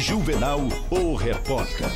Juvenal, o repórter.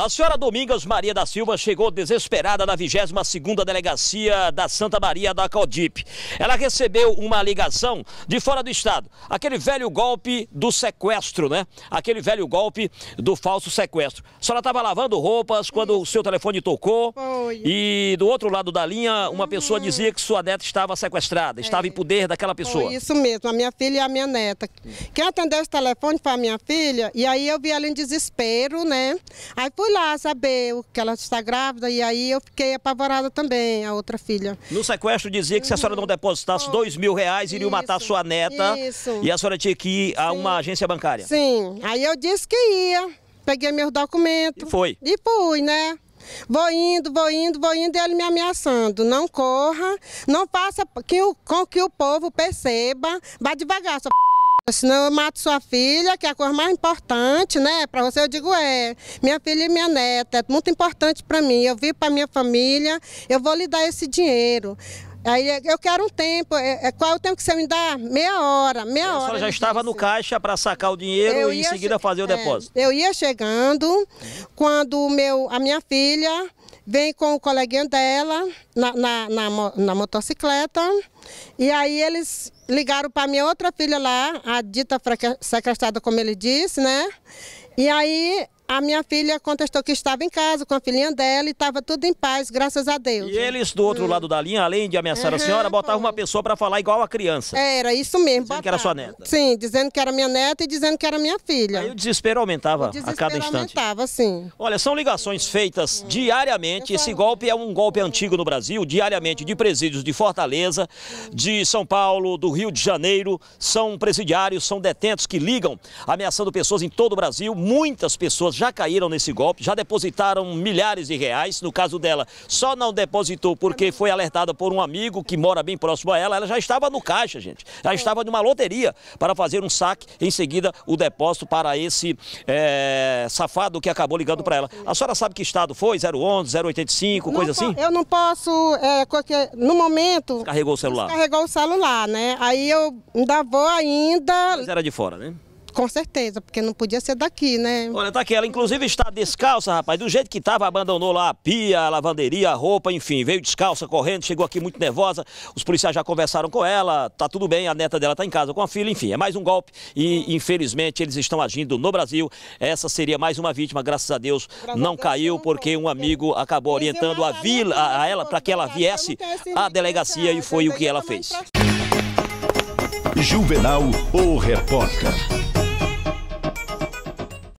A senhora Domingas Maria da Silva chegou desesperada na 22ª Delegacia da Santa Maria da Codip. Ela recebeu uma ligação de fora do estado. Aquele velho golpe do sequestro, né? Aquele velho golpe do falso sequestro. A senhora estava lavando roupas quando o seu telefone tocou. Foi. E do outro lado da linha, uma pessoa uhum. dizia que sua neta estava sequestrada, estava em é. poder daquela pessoa. isso mesmo, a minha filha e a minha neta. Quem atendeu esse telefone foi a minha filha, e aí eu vi ela em desespero, né? Aí foi fui lá saber que ela está grávida e aí eu fiquei apavorada também, a outra filha. No sequestro dizia que se a senhora não uhum. depositasse dois mil reais, iria matar a sua neta. Isso. E a senhora tinha que ir a Sim. uma agência bancária. Sim, aí eu disse que ia, peguei meus documentos. E foi. E fui, né? Vou indo, vou indo, vou indo, e ele me ameaçando. Não corra, não faça que o, com que o povo perceba. Vá devagar, sua p... Senão eu mato sua filha, que é a coisa mais importante, né? Para você eu digo é, minha filha e minha neta, é muito importante para mim. Eu vi para minha família, eu vou lhe dar esse dinheiro. Aí é, eu quero um tempo, é, é, qual é o tempo que você me dá? Meia hora, meia hora. A senhora já estava no caixa para sacar o dinheiro eu e em seguida fazer o é, depósito. É, eu ia chegando quando meu, a minha filha vem com o coleguinha dela na, na, na, na motocicleta. E aí eles ligaram para minha outra filha lá, a dita sequestrada, como ele disse, né? E aí a minha filha contestou que estava em casa com a filhinha dela e estava tudo em paz, graças a Deus. E né? eles do outro hum. lado da linha, além de ameaçar uhum, a senhora, botavam uma pessoa para falar igual a criança. É, era, isso mesmo. Dizendo botava. que era sua neta. Sim, dizendo que era minha neta e dizendo que era minha filha. Aí o desespero aumentava o desespero a cada instante. aumentava, sim. Olha, são ligações feitas hum. diariamente. Esse golpe é um golpe antigo no Brasil, diariamente de presídios de Fortaleza, de São Paulo, do Rio de Janeiro. São presidiários, são detentos que ligam ameaçando pessoas em todo o Brasil. Muitas pessoas já caíram nesse golpe, já depositaram milhares de reais. No caso dela, só não depositou porque foi alertada por um amigo que mora bem próximo a ela. Ela já estava no caixa, gente. Já é. estava numa loteria para fazer um saque, em seguida o depósito para esse é, safado que acabou ligando para ela. A senhora sabe que estado foi? 011, 085, coisa assim? Eu não posso, é, no momento... Carregou o celular. Carregou o celular, né? Aí eu ainda vou ainda... Mas era de fora, né? Com certeza, porque não podia ser daqui, né? Olha, tá aqui, ela inclusive está descalça, rapaz, do jeito que estava, abandonou lá a pia, a lavanderia, a roupa, enfim, veio descalça, correndo, chegou aqui muito nervosa, os policiais já conversaram com ela, tá tudo bem, a neta dela tá em casa com a filha, enfim, é mais um golpe e infelizmente eles estão agindo no Brasil, essa seria mais uma vítima, graças a Deus, não caiu porque um amigo acabou orientando a vila, a ela, para que ela viesse à delegacia e foi o que ela fez. Juvenal, o repórter.